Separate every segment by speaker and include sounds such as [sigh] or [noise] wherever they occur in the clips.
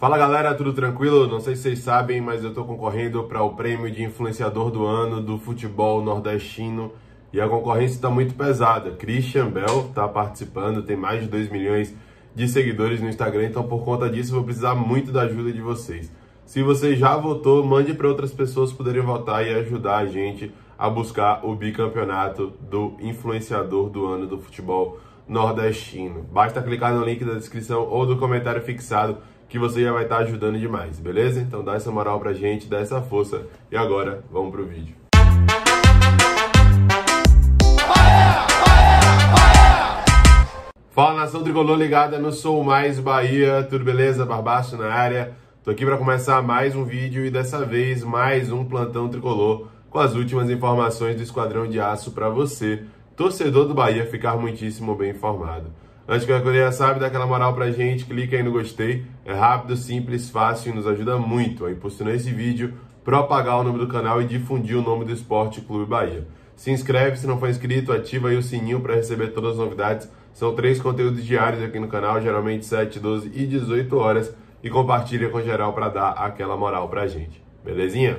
Speaker 1: Fala galera, tudo tranquilo? Não sei se vocês sabem, mas eu estou concorrendo para o prêmio de influenciador do ano do futebol nordestino e a concorrência está muito pesada. Christian Bell está participando, tem mais de 2 milhões de seguidores no Instagram, então por conta disso vou precisar muito da ajuda de vocês. Se você já votou, mande para outras pessoas poderem votar e ajudar a gente a buscar o bicampeonato do influenciador do ano do futebol nordestino. Basta clicar no link da descrição ou do comentário fixado que você já vai estar tá ajudando demais, beleza? Então dá essa moral pra gente, dá essa força. E agora, vamos pro vídeo. Fala nação tricolor ligada no Sou Mais Bahia, tudo beleza? Barbaço na área. Tô aqui para começar mais um vídeo e dessa vez mais um plantão tricolor com as últimas informações do Esquadrão de Aço para você, torcedor do Bahia, ficar muitíssimo bem informado. Antes que eu sabe, dá aquela moral pra gente, clica aí no gostei. É rápido, simples, fácil e nos ajuda muito a impulsionar esse vídeo, propagar o nome do canal e difundir o nome do Esporte Clube Bahia. Se inscreve se não for inscrito, ativa aí o sininho para receber todas as novidades. São três conteúdos diários aqui no canal, geralmente 7, 12 e 18 horas. E compartilha com geral para dar aquela moral pra gente. Belezinha?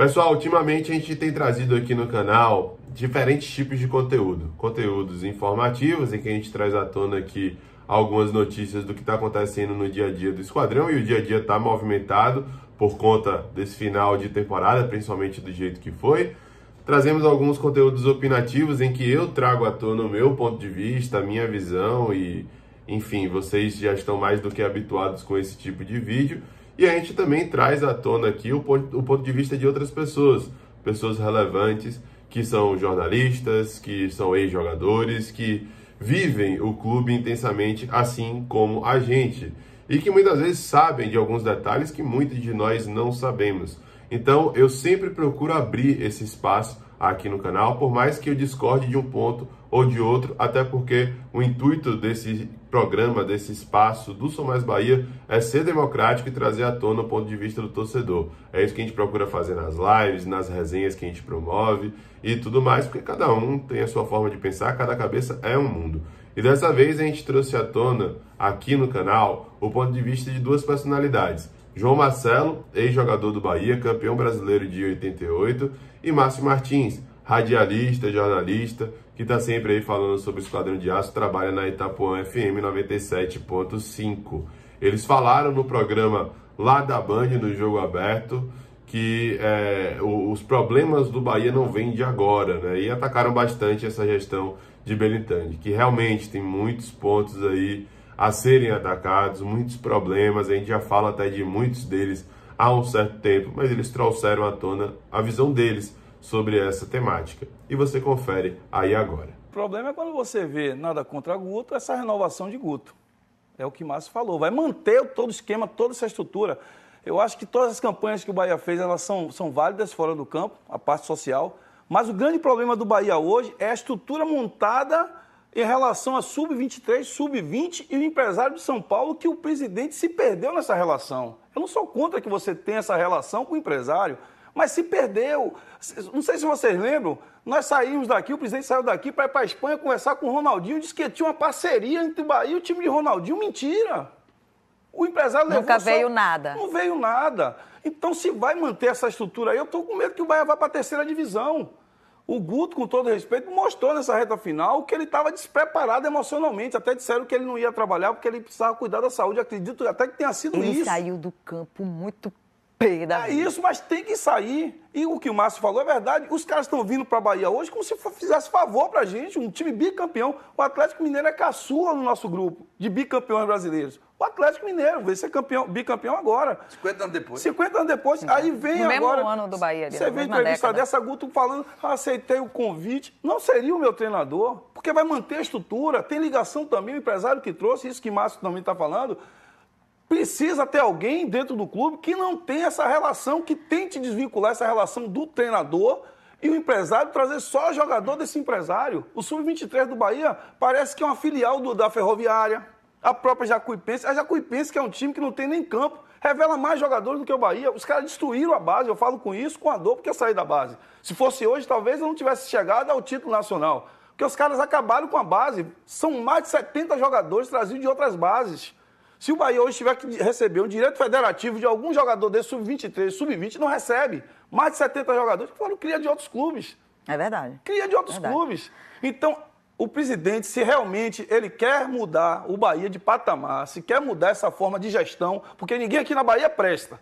Speaker 1: Pessoal, ultimamente a gente tem trazido aqui no canal diferentes tipos de conteúdo. Conteúdos informativos, em que a gente traz à tona aqui algumas notícias do que está acontecendo no dia a dia do esquadrão e o dia a dia está movimentado por conta desse final de temporada, principalmente do jeito que foi. Trazemos alguns conteúdos opinativos em que eu trago à tona o meu ponto de vista, a minha visão e, enfim, vocês já estão mais do que habituados com esse tipo de vídeo. E a gente também traz à tona aqui o ponto, o ponto de vista de outras pessoas, pessoas relevantes que são jornalistas, que são ex-jogadores, que vivem o clube intensamente, assim como a gente, e que muitas vezes sabem de alguns detalhes que muitos de nós não sabemos. Então eu sempre procuro abrir esse espaço aqui no canal, por mais que eu discorde de um ponto ou de outro, até porque o intuito desse programa, desse espaço do Sou Mais Bahia é ser democrático e trazer à tona o ponto de vista do torcedor. É isso que a gente procura fazer nas lives, nas resenhas que a gente promove e tudo mais, porque cada um tem a sua forma de pensar, cada cabeça é um mundo. E dessa vez a gente trouxe à tona aqui no canal o ponto de vista de duas personalidades João Marcelo, ex-jogador do Bahia, campeão brasileiro de 88, e Márcio Martins, radialista, jornalista, que está sempre aí falando sobre o Esquadrão de Aço, trabalha na Itapuã FM 97.5. Eles falaram no programa lá da Band, no Jogo Aberto, que é, os problemas do Bahia não vêm de agora, né? E atacaram bastante essa gestão de Belintani, que realmente tem muitos pontos aí a serem atacados, muitos problemas, a gente já fala até de muitos deles há um certo tempo, mas eles trouxeram à tona a visão deles sobre essa temática. E você confere aí agora.
Speaker 2: O problema é quando você vê nada contra Guto, essa renovação de Guto. É o que Márcio falou. Vai manter todo o esquema, toda essa estrutura. Eu acho que todas as campanhas que o Bahia fez, elas são, são válidas fora do campo, a parte social. Mas o grande problema do Bahia hoje é a estrutura montada em relação a Sub-23, Sub-20 e o empresário de São Paulo que o presidente se perdeu nessa relação. Eu não sou contra que você tenha essa relação com o empresário, mas se perdeu. Não sei se vocês lembram, nós saímos daqui, o presidente saiu daqui para ir para a Espanha conversar com o Ronaldinho, disse que tinha uma parceria entre o Bahia e o time de Ronaldinho. Mentira! O empresário levou. Nunca veio só... nada. Não veio nada. Então, se vai manter essa estrutura aí, eu estou com medo que o Bahia vá para a terceira divisão. O Guto, com todo respeito, mostrou nessa reta final que ele estava despreparado emocionalmente. Até disseram que ele não ia trabalhar porque ele precisava cuidar da saúde. Acredito até que tenha sido ele isso. Ele saiu
Speaker 3: do campo muito
Speaker 2: pé da vida. É isso, mas tem que sair. E o que o Márcio falou é verdade. Os caras estão vindo para a Bahia hoje como se fizesse favor para a gente, um time bicampeão. O Atlético Mineiro é caçula no nosso grupo de bicampeões brasileiros. O Atlético Mineiro vai ser é campeão, bicampeão agora. 50 anos depois. 50 anos depois, então, aí vem no agora... No mesmo
Speaker 1: ano do Bahia. você vê entrevista década. dessa,
Speaker 2: Guto falando, ah, aceitei o convite. Não seria o meu treinador, porque vai manter a estrutura. Tem ligação também, o empresário que trouxe, isso que Márcio também está falando precisa ter alguém dentro do clube que não tem essa relação, que tente desvincular essa relação do treinador e o empresário trazer só jogador desse empresário. O Sub-23 do Bahia parece que é uma filial do, da Ferroviária, a própria Jacuipense. A Jacuipense, que é um time que não tem nem campo, revela mais jogadores do que o Bahia. Os caras destruíram a base, eu falo com isso, com a dor, porque eu saí da base. Se fosse hoje, talvez eu não tivesse chegado ao título nacional. Porque os caras acabaram com a base. São mais de 70 jogadores trazidos de outras bases. Se o Bahia hoje tiver que receber um direito federativo de algum jogador desse sub-23, sub-20, não recebe. Mais de 70 jogadores que foram cria de outros clubes. É verdade. Cria de outros é clubes. Então, o presidente, se realmente ele quer mudar o Bahia de patamar, se quer mudar essa forma de gestão, porque ninguém aqui na Bahia presta.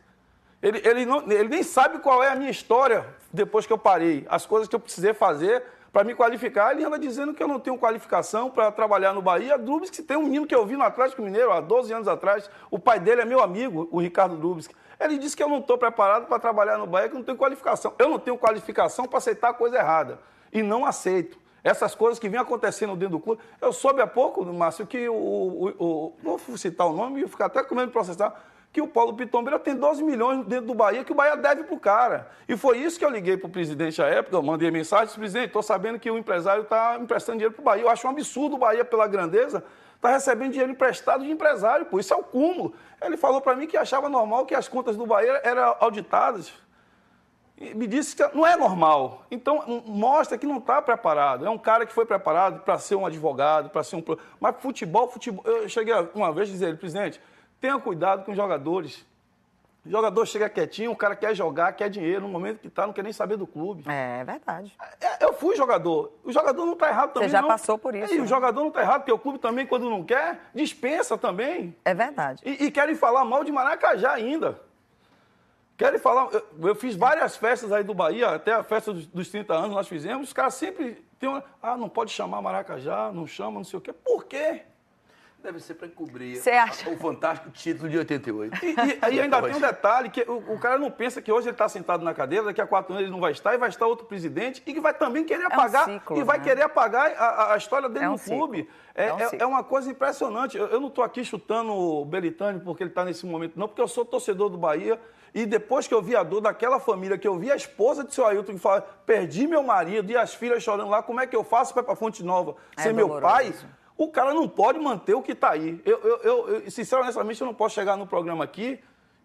Speaker 2: Ele, ele, não, ele nem sabe qual é a minha história depois que eu parei. As coisas que eu precisei fazer para me qualificar, ele anda dizendo que eu não tenho qualificação para trabalhar no Bahia. que tem um menino que eu vi no Atlético Mineiro há 12 anos atrás, o pai dele é meu amigo, o Ricardo Dubis Ele disse que eu não estou preparado para trabalhar no Bahia, que eu não tenho qualificação. Eu não tenho qualificação para aceitar a coisa errada. E não aceito. Essas coisas que vêm acontecendo dentro do clube. Eu soube há pouco, Márcio, que o. o, o vou citar o nome e ficar até com medo de processar que o Paulo Pitombeira tem 12 milhões dentro do Bahia que o Bahia deve pro cara. E foi isso que eu liguei pro presidente à época, eu mandei mensagem, disse, presidente, tô sabendo que o empresário tá emprestando dinheiro pro Bahia. Eu acho um absurdo o Bahia pela grandeza tá recebendo dinheiro emprestado de empresário, pô, isso é o cúmulo. Ele falou para mim que achava normal que as contas do Bahia eram auditadas. E me disse que não é normal. Então, mostra que não está preparado. É um cara que foi preparado para ser um advogado, para ser um. Mas futebol, futebol. Eu cheguei uma vez a dizer ele, presidente, Tenha cuidado com os jogadores. O jogador chega quietinho, o cara quer jogar, quer dinheiro. No momento que tá, não quer nem saber do clube. É, é verdade. É, eu fui jogador. O jogador não tá errado também. Você já não. passou por é, isso. E né? o jogador não tá errado, porque o clube também, quando não quer, dispensa também. É verdade. E, e querem falar mal de Maracajá ainda. Querem falar. Eu, eu, fiz várias festas aí do Bahia, até a festa dos, dos 30 anos nós fizemos. Os caras sempre tem uma. Ah, não pode chamar Maracajá, não chama, não sei o quê. Por quê? Deve ser para encobrir o fantástico título de 88. E, [laughs] e, e ainda tem um detalhe, que o, o, cara não pensa que hoje ele está sentado na cadeira, daqui a quatro anos ele não vai estar, e vai estar outro presidente, e que vai também querer apagar, é um ciclo, e vai né? querer apagar a, a história dele é um no clube. É, é um é, é, uma coisa impressionante. Eu, eu não estou aqui chutando o Belitani porque ele está nesse momento, não, porque eu sou torcedor do Bahia, e depois que eu vi a dor daquela família, que eu vi a esposa de seu Ailton que fala, perdi meu marido e as filhas chorando lá, como é que eu faço para ir para Fonte Nova? É ser meu pai... O cara não pode manter o que está aí. Eu, eu, eu, sinceramente, eu não posso chegar no programa aqui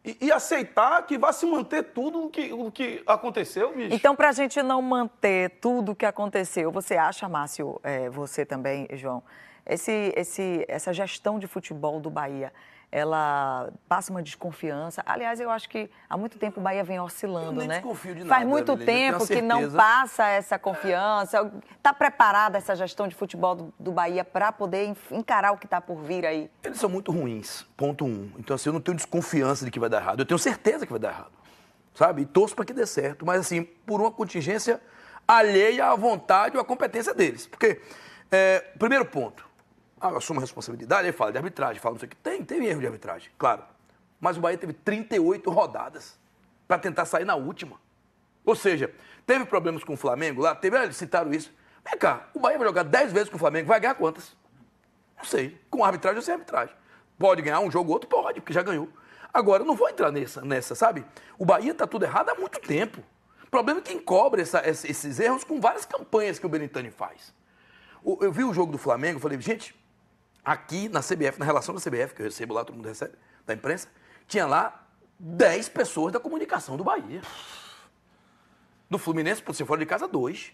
Speaker 2: e, e, aceitar que vai se manter tudo o que, o que aconteceu, bicho. Então, para
Speaker 3: a gente não manter tudo o que aconteceu, você acha, Márcio, é, você também, João, esse, esse, essa gestão de futebol do Bahia, ela passa uma desconfiança. Aliás, eu acho que há muito tempo o Bahia vem oscilando, eu né? Desconfio de nada, Faz muito tempo que não passa essa confiança. Está preparada essa gestão de futebol do, do Bahia para poder encarar o que está por vir aí? Eles são muito ruins, ponto um. Então, assim, eu não tenho desconfiança de que vai dar errado. Eu tenho certeza que vai dar errado, sabe? E torço para que dê certo. Mas, assim, por uma contingência alheia à vontade ou à competência deles. Porque, é, primeiro ponto, ah, assuma responsabilidade, ele fala de arbitragem, fala não sei o que. Tem, teve erro de arbitragem, claro. Mas o Bahia teve 38 rodadas para tentar sair na última. Ou seja, teve problemas com o Flamengo lá, teve, eles citaram isso. Vem cá, o Bahia vai jogar 10 vezes com o Flamengo, vai ganhar quantas? Não sei. Com arbitragem ou sem arbitragem. Pode ganhar um jogo ou outro? Pode, porque já ganhou. Agora, eu não vou entrar nessa, nessa sabe? O Bahia tá tudo errado há muito tempo. O problema é quem cobre essa, esses erros com várias campanhas que o Benitani faz. Eu vi o jogo do Flamengo, falei, gente, Aqui na CBF, na relação da CBF, que eu recebo lá, todo mundo recebe, da imprensa, tinha lá 10 pessoas da comunicação do Bahia. Do Fluminense, por ser fora de casa, dois.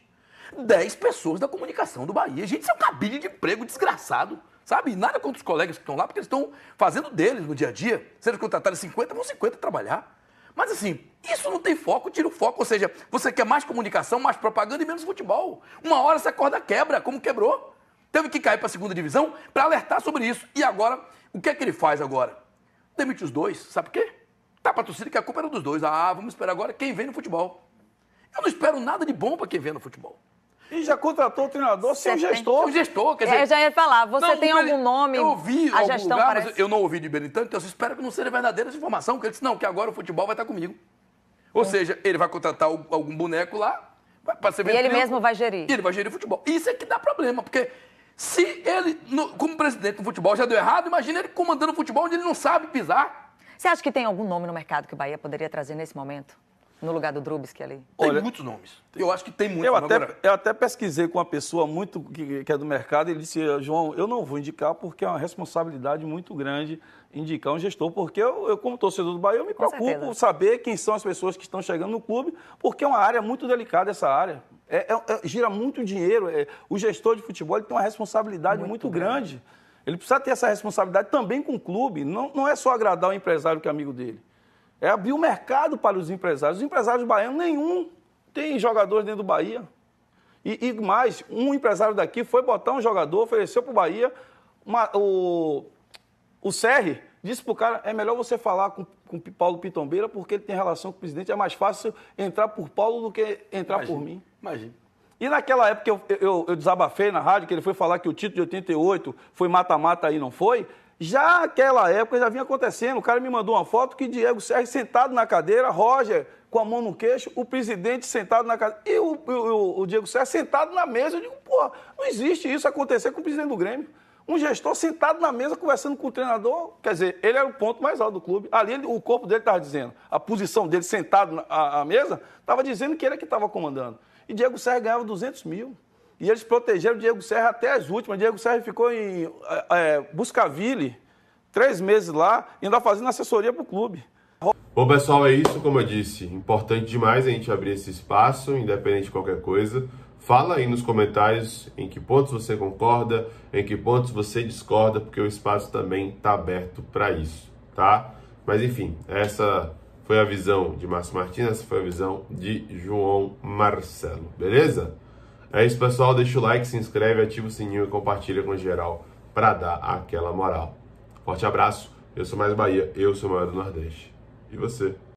Speaker 3: 10 pessoas da comunicação do Bahia. Gente, isso é um cabide de emprego desgraçado. Sabe? Nada contra os colegas que estão lá, porque eles estão fazendo deles no dia a dia. Se eles contratarem 50, vão 50 trabalhar. Mas assim, isso não tem foco, tira o foco. Ou seja, você quer mais comunicação, mais propaganda e menos futebol. Uma hora essa corda quebra, como quebrou. Teve que cair para a segunda divisão para alertar sobre isso. E agora, o que é que ele faz agora? Demite os dois, sabe por quê? Tá para a torcida que a culpa era dos dois. Ah, vamos esperar agora quem vem no futebol. Eu não espero nada de bom para quem vem no futebol. E já contratou o treinador sem gestor. Sem gestor, quer é, dizer... É, eu já ia falar, você não, tem algum nome, eu ouvi a gestão lugar, parece... eu não ouvi de Benitante, então eu espero que não seja verdadeira essa informação, que ele disse, não, que agora o futebol vai estar tá comigo. Ou é. seja, ele vai contratar algum boneco lá, para ser E ele mesmo vai gerir. E ele vai gerir o futebol. Isso é que dá problema, porque se ele, como presidente do futebol, já deu errado, imagina ele comandando o futebol onde ele não sabe pisar. Você acha que tem algum nome no mercado que o Bahia poderia trazer nesse momento? no lugar do Drubis é ali? Tem
Speaker 2: muitos nomes. Eu acho que tem muitos. Eu até, eu até pesquisei com uma pessoa muito que, que é do mercado e ele disse, João, eu não vou indicar porque é uma responsabilidade muito grande indicar um gestor, porque eu, eu como torcedor do Bahia, eu me com preocupo certeza. saber quem são as pessoas que estão chegando no clube, porque é uma área muito delicada essa área. É, é, é, gira muito dinheiro. É, o gestor de futebol tem uma responsabilidade muito, muito grande. grande. Ele precisa ter essa responsabilidade também com o clube. Não, não é só agradar o empresário que é amigo dele. É abrir o mercado para os empresários. Os empresários baianos, nenhum tem jogadores dentro do Bahia. E, e, mais, um empresário daqui foi botar um jogador, ofereceu para o Bahia, uma, o, o Serri disse para o cara, é melhor você falar com, com Paulo Pitombeira porque ele tem relação com o presidente, é mais fácil entrar por Paulo do que entrar por mim. Imagina. E naquela época eu, eu, eu desabafei na rádio que ele foi falar que o título de 88 foi mata-mata e não foi. Já naquela época já vinha acontecendo. O cara me mandou uma foto que Diego Sérgio sentado na cadeira, Roger com a mão no queixo, o presidente sentado na cadeira e o, o, o Diego Sérgio sentado na mesa. Eu digo, pô, não existe isso acontecer com o presidente do Grêmio. Um gestor sentado na mesa conversando com o treinador, quer dizer, ele era o ponto mais alto do clube. Ali ele, o corpo dele estava dizendo, a posição dele sentado na a, a mesa estava dizendo que ele é que estava comandando. E Diego Sérgio ganhava 200 mil. E eles protegeram o Diego Serra até as últimas. O Diego Serra ficou em é, é Buscaville, três meses lá, ainda fazendo assessoria para o clube.
Speaker 1: Bom, pessoal, é isso, como eu disse. Importante demais a gente abrir esse espaço, independente de qualquer coisa. Fala aí nos comentários em que pontos você concorda, em que pontos você discorda, porque o espaço também está aberto para isso, tá? Mas enfim, essa foi a visão de Márcio Martins, essa foi a visão de João Marcelo, beleza? É isso, pessoal. Deixa o like, se inscreve, ativa o sininho e compartilha com geral para dar aquela moral. Forte abraço. Eu sou mais Bahia, eu sou maior do Nordeste. E você?